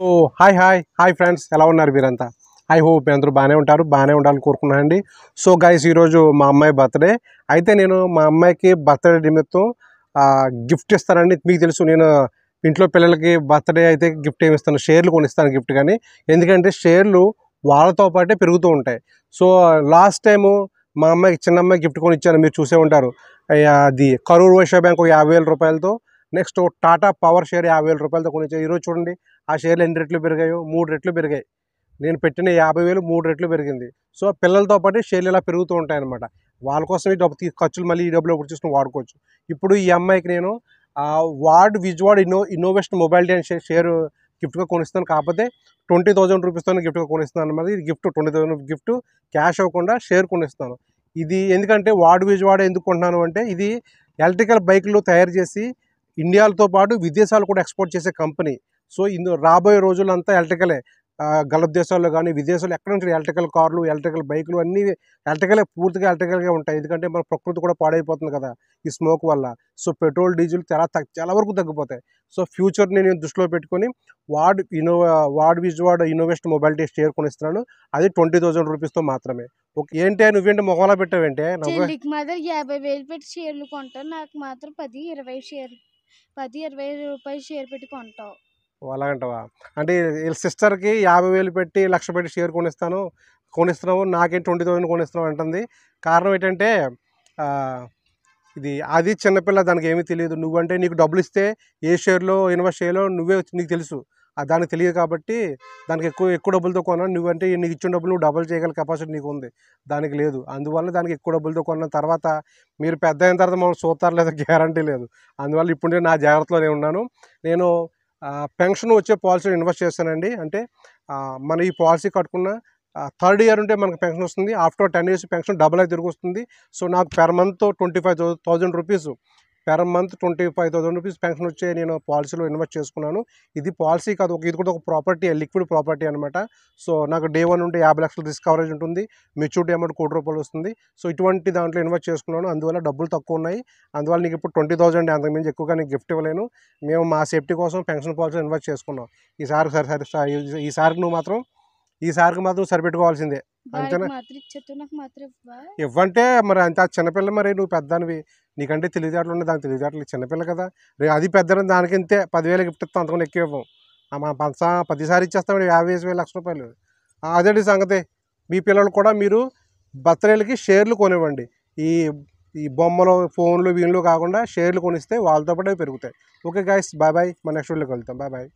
so hi hi hi friends ఎలా ఉన్నారు మీరంతా ఐ హోప్ అందరూ బాగానే ఉంటారు బాగానే ఉండాలని కోరుకున్నాను అండి సో గైస్ ఈరోజు మా అమ్మాయి బర్త్డే అయితే నేను మా అమ్మాయికి బర్త్డే నిమిత్తం గిఫ్ట్ ఇస్తానండి మీకు తెలుసు నేను ఇంట్లో పిల్లలకి బర్త్డే అయితే గిఫ్ట్ ఏమి ఇస్తాను షేర్లు కొనిస్తాను గిఫ్ట్ కానీ ఎందుకంటే షేర్లు వాళ్ళతో పాటే పెరుగుతూ ఉంటాయి సో లాస్ట్ టైము మా అమ్మాయికి చిన్న అమ్మాయి గిఫ్ట్ కొనిచ్చాను మీరు చూసే ఉంటారు అది కరూర్ వైశ్య బ్యాంక్ ఒక యాభై వేల రూపాయలతో నెక్స్ట్ టాటా పవర్ షేర్ యాభై వేల రూపాయలతో కొనిచ్చాయి ఈరోజు చూడండి ఆ షేర్లు ఎన్ని రెట్లు పెరిగాయో మూడు రెట్లు పెరిగాయి నేను పెట్టిన యాభై వేలు మూడు రెట్లు పెరిగింది సో పిల్లలతో పాటు షేర్లు ఇలా పెరుగుతూ ఉంటాయన్నమాట వాళ్ళ కోసం ఈ డబ్బు ఖర్చులు మళ్ళీ ఈ డబ్బులు ఎప్పుడు చూసిన వాడుకోవచ్చు ఇప్పుడు ఈ అమ్మాయికి నేను వార్డ్ విజ్వాడ్ ఇన్నో ఇన్నోవేషన్ మొబైల్ డే షేర్ గిఫ్ట్గా కొనిస్తాను కాకపోతే ట్వంటీ థౌజండ్ రూపీస్తో గిఫ్ట్గా కొనిస్తాను అన్నమాట ఇది gift twenty thousand gift cash అవ్వకుండా షేర్ కొనిస్తాను ఇది ఎందుకంటే వాడు విజవాడ ఎందుకు కొంటున్నాను అంటే ఇది ఎలక్ట్రికల్ బైక్లు తయారు చేసి ఇండియాతో పాటు విదేశాలు కూడా ఎక్స్పోర్ట్ చేసే కంపెనీ సో ఇందు రాబోయే రోజులంతా ఎలక్ట్రికలే గల్ఫ్ దేశాల్లో కానీ విదేశాల్లో ఎక్కడ నుంచి ఎలక్ట్రికల్ కార్లు ఎలక్ట్రికల్ బైకులు అన్నీ ఎలక్ట్రికలే పూర్తిగా ఎలక్ట్రికల్గా ఉంటాయి ఎందుకంటే మన ప్రకృతి కూడా పాడైపోతుంది కదా ఈ స్మోక్ వల్ల సో పెట్రోల్ డీజిల్ చాలా చాలా వరకు తగ్గిపోతాయి సో ఫ్యూచర్ని నేను దృష్టిలో పెట్టుకొని వార్డ్ ఇన్నోవా వార్డ్ విజవాడ ఇన్నోవేస్ట్ మొబైల్ టెస్ట్ కొని ఇస్తున్నాను అది ట్వంటీ థౌసండ్ రూపీస్తో మాత్రమే ఓకే ఏంటి నువ్వేంటి మొగలా పెట్టావంటే నాకు మాత్రం యాభై వేలు పెట్టి షేర్లు కొంటాను నాకు మాత్రం పది ఇరవై షేర్లు పది ఇరవై రూపాయలు షేర్ పెట్టి కొంటావు అలాగంటవా అంటే వీళ్ళ సిస్టర్కి యాభై వేలు పెట్టి లక్ష పెట్టి షేర్ కొనిస్తాను కొనిస్తున్నావు నాకేం ట్వంటీ థౌసండ్ కొనిస్తున్నావు అంటుంది కారణం ఏంటంటే ఇది అది చిన్నపిల్ల దానికి ఏమీ తెలియదు నువ్వంటే నీకు డబ్బులు ఇస్తే ఏ షేర్లో ఇన్వెస్ట్ చేయాలో నువ్వే నీకు తెలుసు దానికి తెలియదు కాబట్టి దానికి ఎక్కువ ఎక్కువ డబ్బులతో కొన్నాను నువ్వంటే నీకు ఇచ్చిన డబ్బులు నువ్వు డబల్ చేయగల కెపాసిటీ నీకు ఉంది దానికి లేదు అందువల్ల దానికి ఎక్కువ డబ్బులతో కొన్న తర్వాత మీరు పెద్ద అయిన తర్వాత మనం చూస్తారు లేదా గ్యారంటీ లేదు అందువల్ల ఇప్పుడే నా జాగ్రత్తలోనే ఉన్నాను నేను పెన్షన్ వచ్చే పాలసీ ఇన్వెస్ట్ చేస్తానండి అంటే మన ఈ పాలసీ కట్టుకున్న థర్డ్ ఇయర్ ఉంటే మనకు పెన్షన్ వస్తుంది after ten years pension double అయితే తిరిగి వస్తుంది సో నాకు per month twenty five thousand rupees per month twenty five thousand rupees pension వచ్చే నేను పాలసీలో ఇన్వెస్ట్ చేసుకున్నాను ఇది పాలసీ కాదు ఒక ఇది కూడా ఒక ప్రాపర్టీ లిక్విడ్ ప్రాపర్టీ అనమాట సో నాకు డే వన్ నుండి యాభై లక్షల రిస్క్ కవరేజ్ ఉంటుంది మెచ్యూరిటీ అమౌంట్ కోటి రూపాయలు వస్తుంది సో ఇటువంటి దాంట్లో ఇన్వెస్ట్ చేసుకున్నాను అందువల్ల డబ్బులు తక్కువ ఉన్నాయి అందువల్ల నీకు ఇప్పుడు ట్వంటీ థౌసండ్ అంతకుమించి ఎక్కువగా నీకు గిఫ్ట్ ఇవ్వలేను మేము మా సేఫ్టీ కోసం పెన్షన్ పాలసీలో ఇన్వెస్ట్ చేసుకున్నాం ఈసారి సరే సరే ఈసారి నువ్వు మాత్రం ఈ సార్కి మాత్రం సరిపెట్టుకోవాల్సిందే అంతేనా ఇవ్వంటే మరి అంత ఆ చిన్నపిల్ల మరి నువ్వు పెద్దనివి నీకంటే తెలివితేటలు ఉన్నాయి దానికి తెలివితేటలు చిన్నపిల్ల కదా రే అది పెద్దనని దానికి ఇంతే పదివేలు గిఫ్ట్ ఇస్తాం అంతకుండా ఎక్కువ ఇవ్వం పంచ పదిసారి ఇచ్చేస్తామండి యాభై వేలు లక్ష రూపాయలు అదేంటి సంగతి మీ పిల్లలు కూడా మీరు బర్త్డేలకి షేర్లు కొనివ్వండి ఈ ఈ బొమ్మలు ఫోన్లు వీళ్ళు కాకుండా షేర్లు కొనిస్తే వాళ్ళతో పాటు పెరుగుతాయి ఓకే గాయస్ బాయ్ బాయ్ మన నెక్స్ట్ వీళ్ళకి వెళ్తాం బాయ్ బాయ్